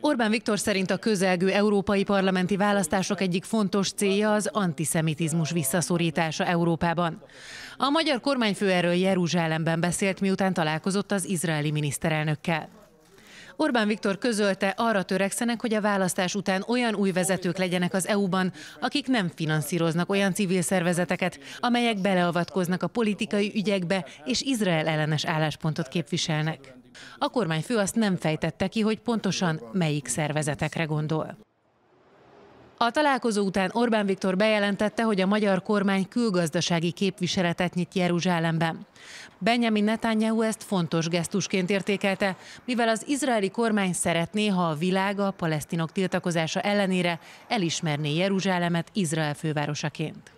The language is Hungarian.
Orbán Viktor szerint a közelgő európai parlamenti választások egyik fontos célja az antiszemitizmus visszaszorítása Európában. A magyar kormányfő erről Jeruzsálemben beszélt, miután találkozott az izraeli miniszterelnökkel. Orbán Viktor közölte, arra törekszenek, hogy a választás után olyan új vezetők legyenek az EU-ban, akik nem finanszíroznak olyan civil szervezeteket, amelyek beleavatkoznak a politikai ügyekbe és Izrael ellenes álláspontot képviselnek. A kormányfő azt nem fejtette ki, hogy pontosan melyik szervezetekre gondol. A találkozó után Orbán Viktor bejelentette, hogy a magyar kormány külgazdasági képviseletet nyit Jeruzsálemben. Benjamin Netanyahu ezt fontos gesztusként értékelte, mivel az izraeli kormány szeretné, ha a világ a palesztinok tiltakozása ellenére elismerné Jeruzsálemet Izrael fővárosaként.